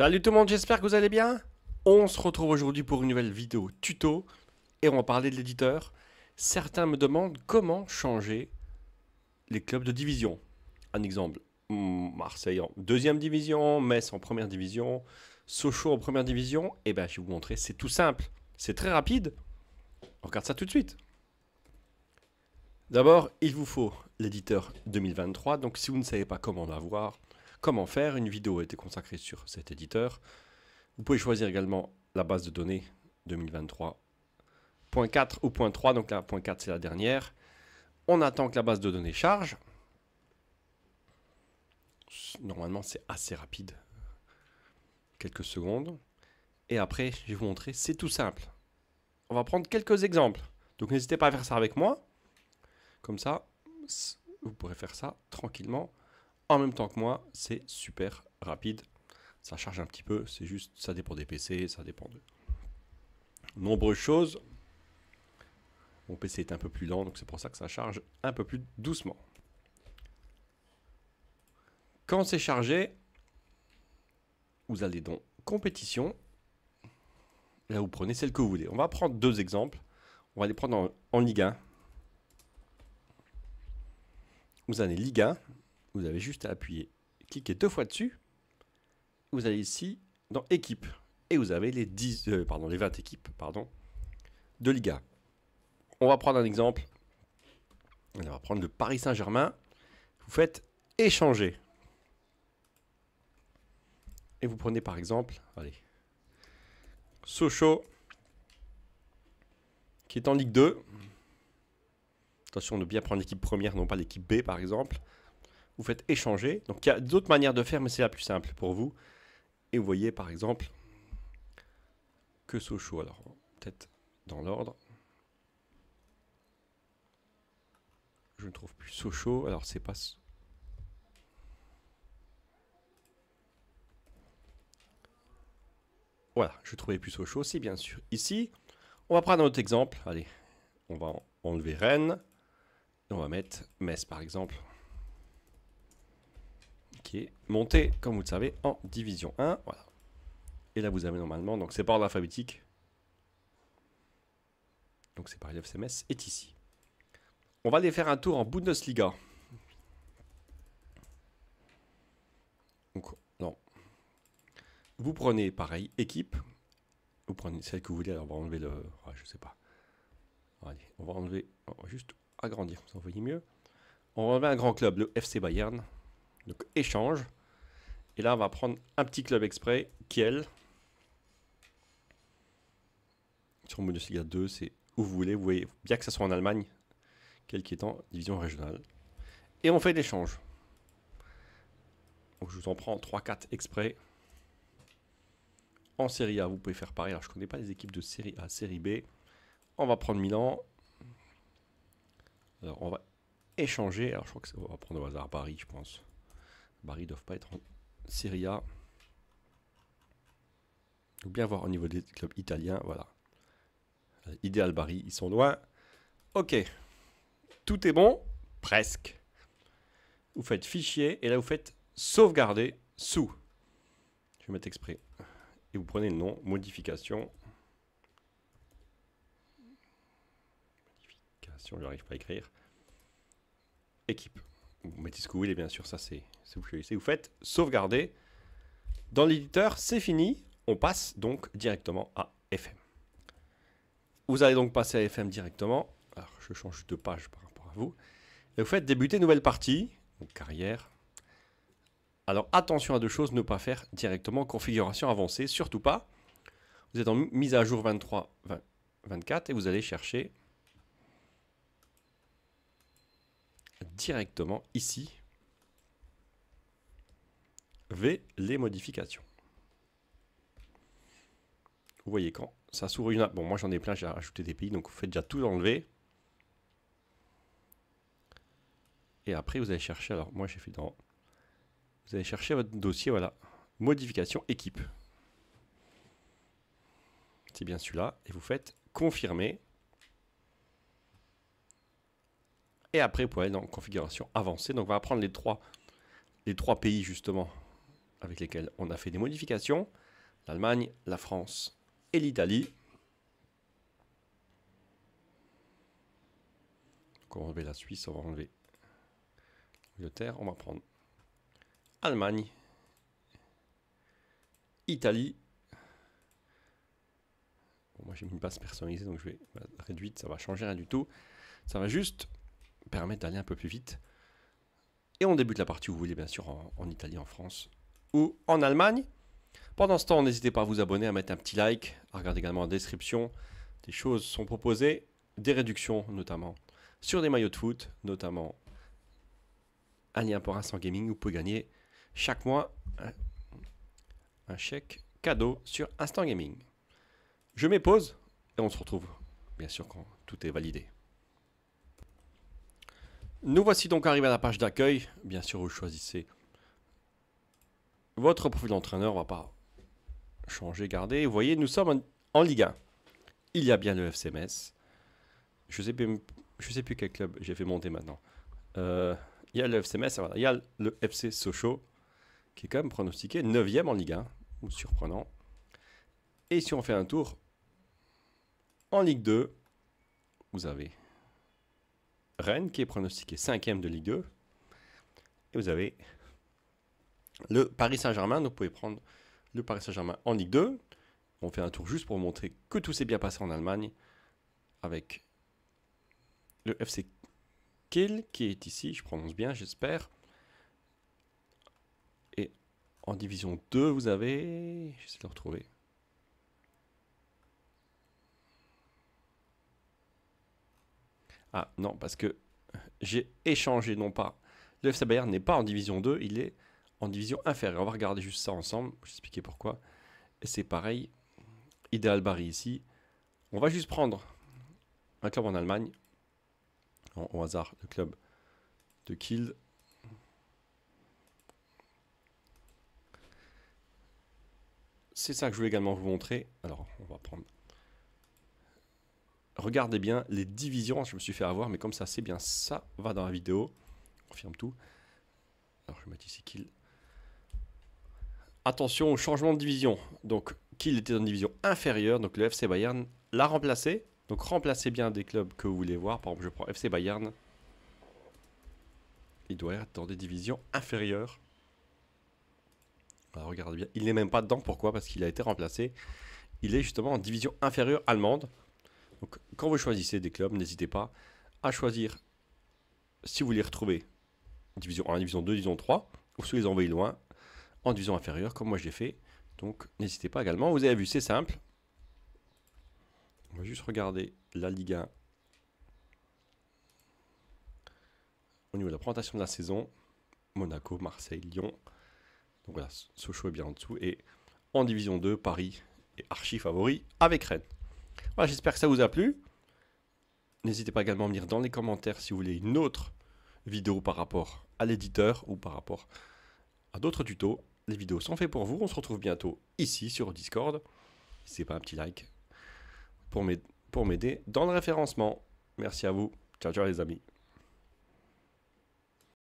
Salut tout le monde, j'espère que vous allez bien. On se retrouve aujourd'hui pour une nouvelle vidéo tuto et on va parler de l'éditeur. Certains me demandent comment changer les clubs de division. Un exemple, hmm, Marseille en deuxième division, Metz en première division, Sochaux en première division. Et eh bien je vais vous montrer, c'est tout simple, c'est très rapide. On regarde ça tout de suite. D'abord, il vous faut l'éditeur 2023. Donc si vous ne savez pas comment l'avoir, Comment faire Une vidéo a été consacrée sur cet éditeur. Vous pouvez choisir également la base de données 2023.4 ou 3, donc la 4 c'est la dernière. On attend que la base de données charge. Normalement c'est assez rapide. Quelques secondes. Et après, je vais vous montrer, c'est tout simple. On va prendre quelques exemples. Donc n'hésitez pas à faire ça avec moi. Comme ça, vous pourrez faire ça tranquillement en même temps que moi. C'est super rapide. Ça charge un petit peu, c'est juste, ça dépend des PC, ça dépend de nombreuses choses. Mon PC est un peu plus lent, donc c'est pour ça que ça charge un peu plus doucement. Quand c'est chargé, vous allez dans compétition. Là, vous prenez celle que vous voulez. On va prendre deux exemples. On va les prendre en, en Vous allez Ligue 1 vous avez juste à appuyer, cliquer deux fois dessus. Vous allez ici dans équipe et vous avez les 10, euh, pardon, 20 équipes, pardon, de Liga. On va prendre un exemple. On va prendre le Paris Saint-Germain. Vous faites échanger. Et vous prenez par exemple, allez, Sochaux, qui est en Ligue 2. Attention de bien prendre l'équipe première, non pas l'équipe B par exemple vous faites échanger. Donc il y a d'autres manières de faire, mais c'est la plus simple pour vous. Et vous voyez par exemple que Sochaux, alors peut-être dans l'ordre. Je ne trouve plus Sochaux, alors c'est pas... Voilà, je trouvais plus Sochaux aussi bien sûr. Ici, on va prendre un autre exemple. Allez, on va enlever Rennes. Et on va mettre Metz par exemple monté comme vous le savez, en division 1. Voilà. Et là, vous avez normalement, donc c'est par ordre alphabétique. Donc c'est par l'FCMS, est ici. On va aller faire un tour en Bundesliga. Donc, non. Vous prenez, pareil, équipe. Vous prenez celle que vous voulez. Alors, on va enlever le... Ah, je sais pas. on va enlever... Oh, juste agrandir, ça mieux. On va enlever un grand club, le FC Bayern. Donc échange. Et là, on va prendre un petit club exprès, Kiel. Sur Bundesliga 2, c'est où vous voulez. Vous voyez, bien que ça soit en Allemagne, Kiel qui est en division régionale. Et on fait l'échange. Donc je vous en prends 3-4 exprès. En Série A, vous pouvez faire pareil. Alors je ne connais pas les équipes de Série A, Série B. On va prendre Milan. Alors on va échanger. Alors je crois que ça, on va prendre au hasard Paris, je pense. Barry ne doivent pas être en Serie A. bien voir au niveau des clubs italiens, voilà. Euh, idéal Barry, ils sont loin. Ok, tout est bon, presque. Vous faites fichier et là vous faites sauvegarder sous. Je vais mettre exprès. Et vous prenez le nom, modification. Modification, je n'arrive pas à écrire. Équipe vous mettez ce que vous voulez, bien sûr ça c'est vous vous faites sauvegarder. Dans l'éditeur, c'est fini, on passe donc directement à FM. Vous allez donc passer à FM directement. Alors je change de page par rapport à vous. Et vous faites débuter nouvelle partie, donc carrière. Alors attention à deux choses, ne pas faire directement configuration avancée, surtout pas. Vous êtes en mise à jour 23, 24 et vous allez chercher directement ici V les modifications. Vous voyez quand ça s'ouvre une app. Bon, moi j'en ai plein, j'ai rajouté des pays, donc vous faites déjà tout enlever. Et après, vous allez chercher, alors moi j'ai fait dans... Vous allez chercher votre dossier, voilà. Modification équipe. C'est bien celui-là. Et vous faites confirmer. Et après, pour aller dans configuration avancée. Donc, on va prendre les trois, pays justement avec lesquels on a fait des modifications. L'Allemagne, la France et l'Italie. on va enlever la Suisse, on va enlever l'Angleterre, on va prendre Allemagne, Italie. moi j'ai mis une base personnalisée, donc je vais la réduite, ça va changer rien du tout. Ça va juste permettre d'aller un peu plus vite. Et on débute la partie où vous voulez, bien sûr, en, Italie, en France ou en Allemagne. Pendant ce temps, n'hésitez pas à vous abonner, à mettre un petit like, à regarder également en description. Des choses sont proposées, des réductions notamment sur des maillots de foot, notamment un lien pour Instant Gaming. où Vous pouvez gagner chaque mois un, un chèque cadeau sur Instant Gaming. Je mets pause et on se retrouve, bien sûr, quand tout est validé. Nous voici donc arrivés à la page d'accueil. Bien sûr, vous choisissez votre profil d'entraîneur. On ne va pas changer, garder. Vous voyez, nous sommes en Ligue 1. Il y a bien le FC Metz. Je sais sais plus quel club j'ai fait monter maintenant. Euh, il y a le FC Metz, il y a le FC Sochaux, qui est quand même pronostiqué 9e en Ligue 1. Surprenant. Et si on fait un tour en Ligue 2, vous avez Rennes qui est pronostiqué 5 ème de Ligue 2. Et vous avez le Paris Saint-Germain. Donc vous pouvez prendre le Paris Saint-Germain en Ligue 2. On fait un tour juste pour montrer que tout s'est bien passé en Allemagne avec le FC Kiel qui est ici, je prononce bien, j'espère. Et en division 2, vous avez... J'essaie de le retrouver. Ah non, parce que j'ai échangé, non pas. Le FC Bayern n'est pas en division 2, il est en division inférieure. On va regarder juste ça ensemble, je vais expliquer pourquoi. C'est pareil, idéal Barry ici. On va juste prendre un club en Allemagne, au hasard, le club de Kiel. C'est ça que je voulais également vous montrer. Alors, on va prendre regardez bien les divisions. Je me suis fait avoir, mais comme ça, c'est bien ça. Va dans la vidéo. Confirme tout. Alors, je vais mettre ici kill. Attention au changement de division. Donc, kill était en division inférieure. Donc, le FC Bayern l'a remplacé. Donc, remplacez bien des clubs que vous voulez voir. Par exemple, je prends FC Bayern. Il doit être dans des divisions inférieures. regardez bien. Il n'est même pas dedans. Pourquoi Parce qu'il a été remplacé. Il est justement en division inférieure allemande. Donc, quand vous choisissez des clubs, n'hésitez pas à choisir si vous voulez retrouver division 1, division 2, division 3, ou si vous les envoyez loin en division inférieure, comme moi j'ai fait. Donc, n'hésitez pas également. Vous avez vu, c'est simple. On va juste regarder la Liga 1 au niveau de la présentation de la saison. Monaco, Marseille, Lyon. Donc voilà, Sochaux est bien en dessous. Et en division 2, Paris est archi favori avec Rennes. Ah, j'espère que ça vous a plu. N'hésitez pas également à me dire dans les commentaires si vous voulez une autre vidéo par rapport à l'éditeur ou par rapport à d'autres tutos. Les vidéos sont faites pour vous. On se retrouve bientôt ici sur Discord. C'est pas un petit like pour m'aider dans le référencement. Merci à vous. Ciao, ciao les amis.